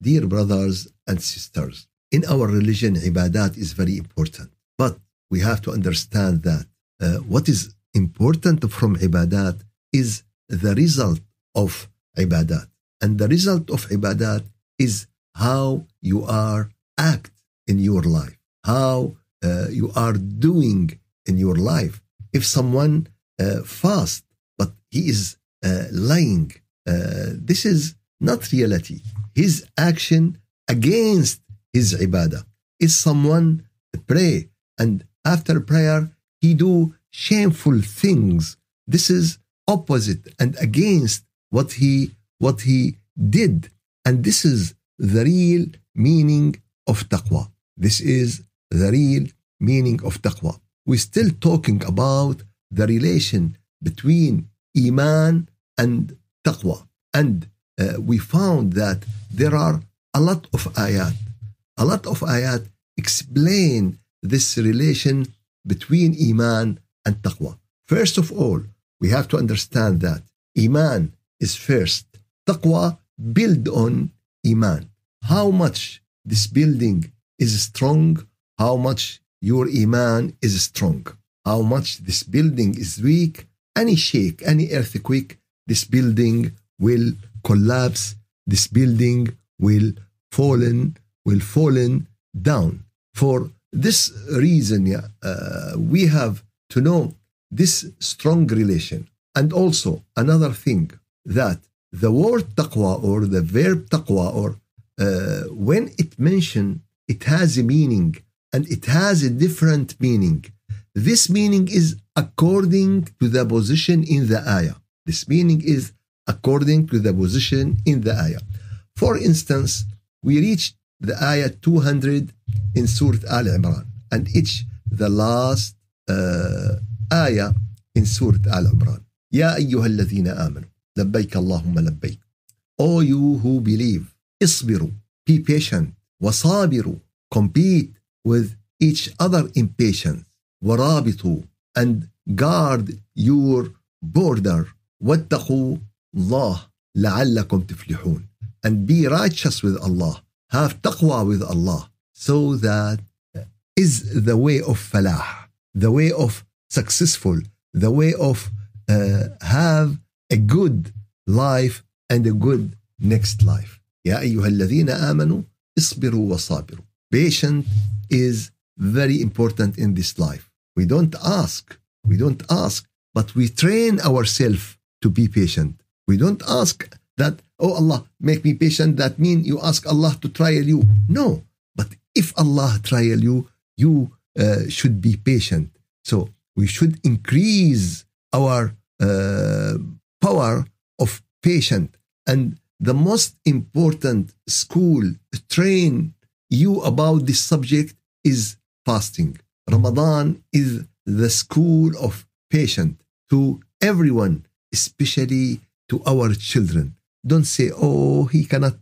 Dear brothers and sisters, in our religion, ibadat is very important. But we have to understand that uh, what is important from ibadat is the result of ibadat. And the result of ibadat is how you are act in your life, how uh, you are doing in your life. If someone uh, fast but he is uh, lying, uh, this is not reality. His action against his ibadah is someone pray and after prayer he do shameful things. This is opposite and against what he what he did, and this is the real meaning of taqwa. This is the real meaning of taqwa. We're still talking about the relation between iman and taqwa, and uh, we found that there are a lot of ayat. A lot of ayat explain this relation between iman and taqwa. First of all, we have to understand that iman is first. Taqwa build on iman. How much this building is strong, how much your iman is strong. How much this building is weak, any shake, any earthquake, this building will collapse. This building will fallen will fallen down. For this reason, yeah, uh, we have to know this strong relation. And also another thing that the word taqwa or the verb taqwa or uh, when it mentioned, it has a meaning and it has a different meaning. This meaning is according to the position in the ayah. This meaning is according to the position in the ayah. For instance, we reached the ayah 200 in Surah Al Imran and each the last uh, ayah in Surah Al Imran. يا أيها الذين آمنوا لبيك اللهم لبيك. All you who believe, اصبروا, be patient, وصابروا, compete with each other in patience, ورابطوا, and guard your border, واتقوا Allah لعلكم تفلحون and be righteous with Allah have taqwa with Allah so that is the way of falah the way of successful the way of uh, have a good life and a good next life يا أيها الذين آمنوا اصبروا وصابروا patient is very important in this life we don't ask we don't ask but we train ourselves to be patient we don't ask that, oh Allah, make me patient. That means you ask Allah to trial you. No. But if Allah trial you, you uh, should be patient. So we should increase our uh, power of patient. And the most important school train you about this subject is fasting. Ramadan is the school of patient to everyone, especially to our children. Don't say, oh, he cannot,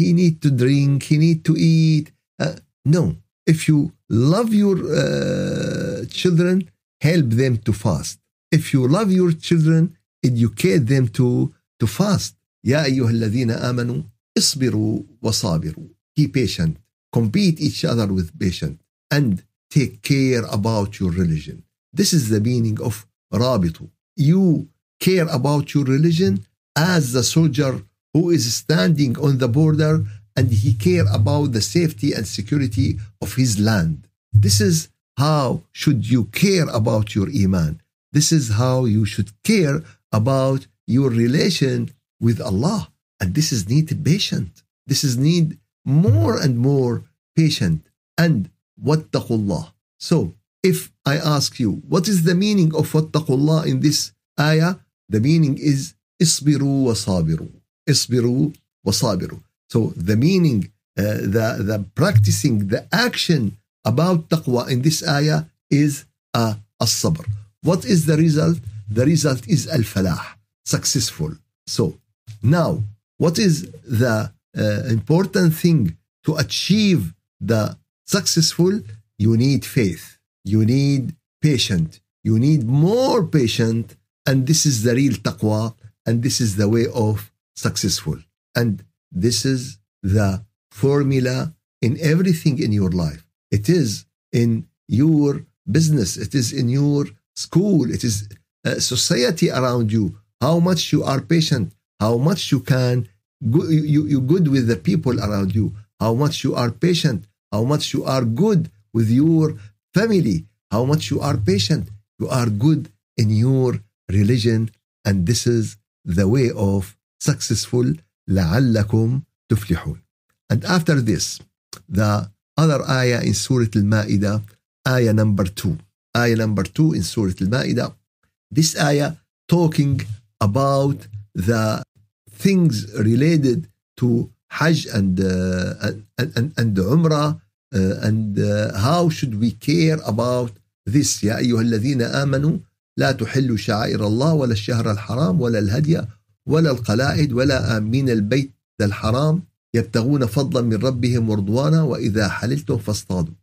he need to drink, he need to eat. Uh, no, if you love your uh, children, help them to fast. If you love your children, educate them to, to fast. يا أيها الذين آمنوا اصبروا وصابروا. Be patient. Compete each other with patience. And take care about your religion. This is the meaning of rabitu. You care about your religion as the soldier who is standing on the border and he care about the safety and security of his land. This is how should you care about your iman. This is how you should care about your relation with Allah. And this is need patient. This is need more and more patient. And wattaqullah. So if I ask you, what is the meaning of wattaqullah in this ayah? The meaning is isbiru wasabiru. Isbiru wasabiru. So the meaning, uh, the, the practicing, the action about taqwa in this ayah is uh, What is the result? The result is al-falah, successful. So now, what is the uh, important thing to achieve the successful? You need faith. You need patient. You need more patient and this is the real taqwa, and this is the way of successful. And this is the formula in everything in your life. It is in your business, it is in your school, it is uh, society around you, how much you are patient, how much you can, go, you, you good with the people around you, how much you are patient, how much you are good with your family, how much you are patient, you are good in your religion, and this is the way of successful لعلكم تفلحون. And after this, the other ayah in Surah Al-Ma'idah, ayah number two. Ayah number two in Surah Al-Ma'idah. This ayah talking about the things related to Hajj and, uh, and, and, and Umrah uh, and uh, how should we care about this يا أيها الذين آمنوا لا تحلوا شعائر الله ولا الشهر الحرام ولا الهدي ولا القلائد ولا آمين البيت الحرام يبتغون فضلا من ربهم ورضوانا وإذا حللتم فاصطادوا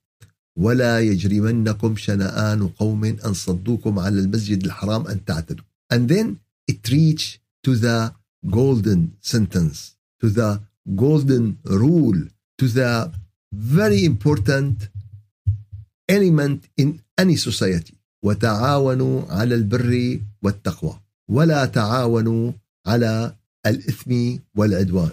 ولا يجرمنكم شنآن قوم أن صدوكم على المسجد الحرام أن تعتدوا and then it reach to the golden sentence to the golden rule to the very important element in any society وتعاونوا على البر والتقوى ولا تعاونوا على الإثم والعدوان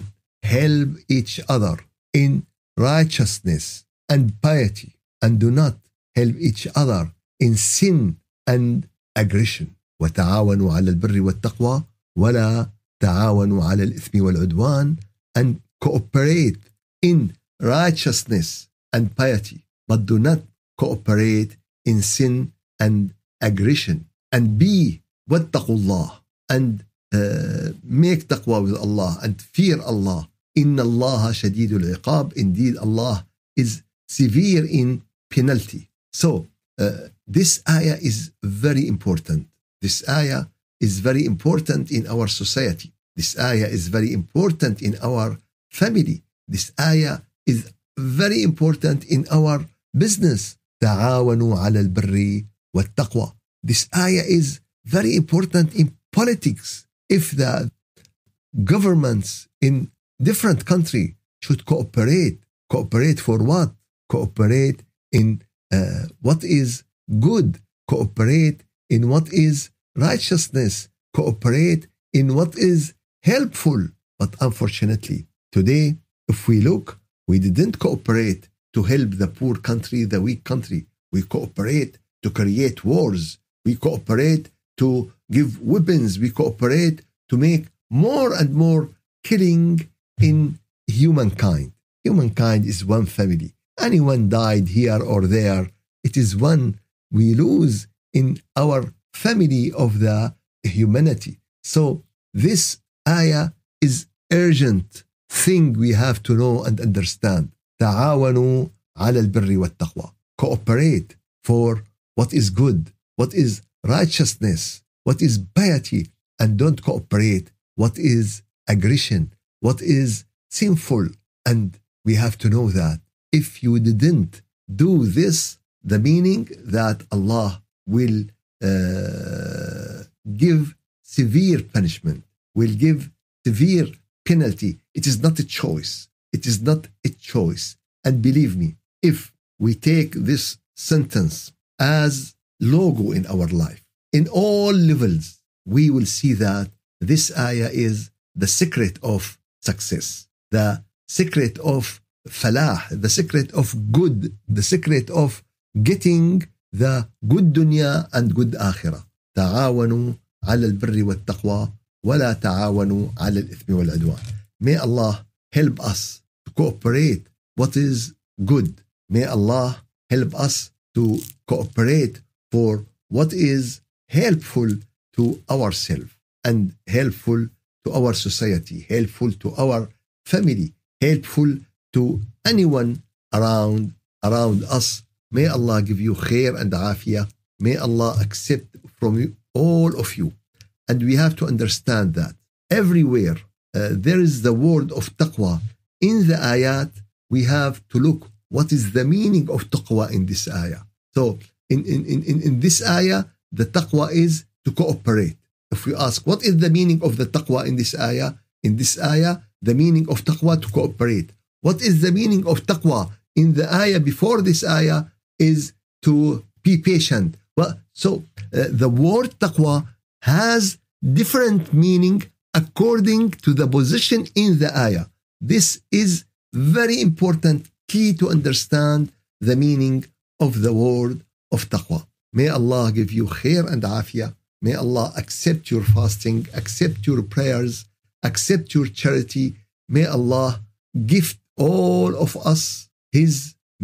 help each other in righteousness and piety and do not help each other in sin and aggression وتعاونوا على البر والتقوى ولا تعاونوا على الإثم والعدوان and cooperate in righteousness and piety but do not cooperate in sin and aggression and be wattaqullah and uh, make taqwa with Allah and fear Allah. Inna Allah shadidul iqab. Indeed, Allah is severe in penalty. So uh, this ayah is very important. This ayah is very important in our society. This ayah is very important in our family. This ayah is very important in our business. تعاونوا على البر wattaqwa. This ayah is very important in politics. If the governments in different country should cooperate, cooperate for what? Cooperate in uh, what is good, cooperate in what is righteousness, cooperate in what is helpful. But unfortunately, today, if we look, we didn't cooperate to help the poor country, the weak country. We cooperate to create wars. We cooperate to give weapons. We cooperate to make more and more killing in humankind. Humankind is one family. Anyone died here or there, it is one we lose in our family of the humanity. So this ayah is urgent thing we have to know and understand. تعاونوا على البر والتقوى. Cooperate for what is good, what is righteousness, what is piety, and don't cooperate, what is aggression, what is sinful. And we have to know that if you didn't do this, the meaning that Allah will uh, give severe punishment, will give severe penalty. It is not a choice. It is not a choice. And believe me, if we take this sentence as logo in our life. In all levels, we will see that this ayah is the secret of success, the secret of falah, the secret of good, the secret of getting the good dunya and good akhirah. تعاونوا على البر والتقوى ولا تعاونوا على الإثم والعدوان. May Allah help us to cooperate what is good. May Allah help us to cooperate for what is helpful to ourselves and helpful to our society, helpful to our family, helpful to anyone around around us. May Allah give you khair and afia. May Allah accept from you, all of you. And we have to understand that everywhere uh, there is the word of taqwa. In the ayat, we have to look what is the meaning of taqwa in this ayah. So in, in, in, in this ayah, the taqwa is to cooperate. If we ask what is the meaning of the taqwa in this ayah, in this ayah, the meaning of taqwa to cooperate. What is the meaning of taqwa in the ayah before this ayah is to be patient. Well, so uh, the word taqwa has different meaning according to the position in the ayah. This is very important key to understand the meaning of the word of taqwa. May Allah give you khair and afia. May Allah accept your fasting, accept your prayers, accept your charity. May Allah gift all of us His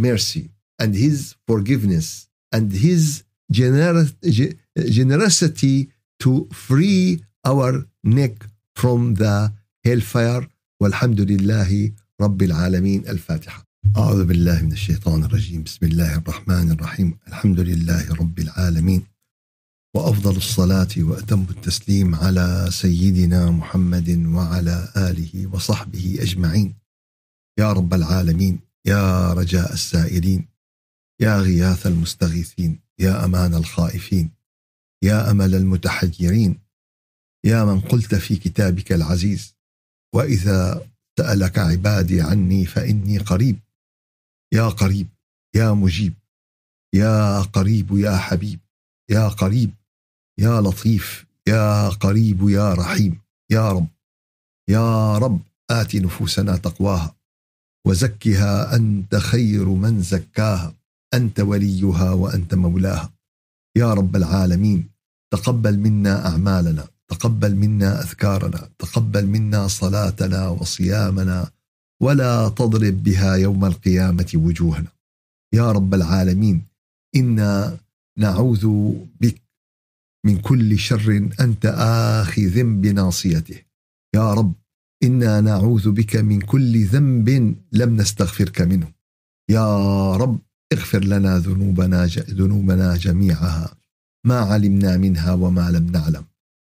mercy and His forgiveness and His gener- generosity to free our neck from the hellfire. والحمد لله رب العالمين الفاتحه أعوذ بالله من الشيطان الرجيم بسم الله الرحمن الرحيم الحمد لله رب العالمين وأفضل الصلاة وأتم التسليم على سيدنا محمد وعلى آله وصحبه أجمعين يا رب العالمين يا رجاء السائلين يا غياث المستغيثين يا أمان الخائفين يا أمل المتحيرين يا من قلت في كتابك العزيز وإذا سألك عبادي عني فإني قريب يا قريب يا مجيب يا قريب يا حبيب يا قريب يا لطيف يا قريب يا رحيم يا رب يا رب آت نفوسنا تقواها وزكها أنت خير من زكاها أنت وليها وأنت مولاها يا رب العالمين تقبل منا أعمالنا تقبل منا أذكارنا تقبل منا صلاتنا وصيامنا ولا تضرب بها يوم القيامة وجوهنا يا رب العالمين إنا نعوذ بك من كل شر أنت آخذ بناصيته يا رب إنا نعوذ بك من كل ذنب لم نستغفرك منه يا رب اغفر لنا ذنوبنا ذنوبنا جميعها ما علمنا منها وما لم نعلم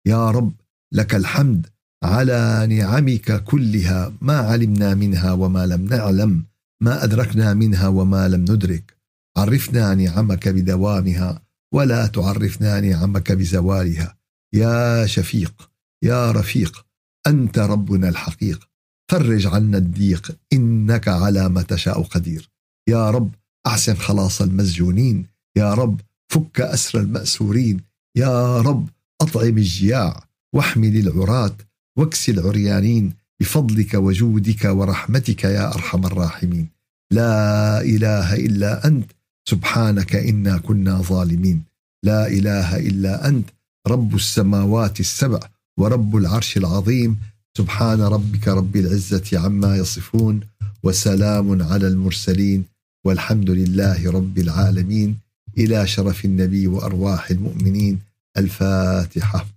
يا رب لك الحمد على نعمك كلها ما علمنا منها وما لم نعلم ما أدركنا منها وما لم ندرك عرفنا نعمك بدوامها ولا تعرفنا نعمك بزوالها يا شفيق يا رفيق أنت ربنا الحقيق فرج عنا الضيق إنك على ما تشاء قدير يا رب أحسن خلاص المسجونين يا رب فك أسر المأسورين يا رب أطعم الجياع واحمل العراة واكس العريانين بفضلك وجودك ورحمتك يا ارحم الراحمين لا اله الا انت سبحانك انا كنا ظالمين لا اله الا انت رب السماوات السبع ورب العرش العظيم سبحان ربك رب العزه عما يصفون وسلام على المرسلين والحمد لله رب العالمين الى شرف النبي وارواح المؤمنين الفاتحه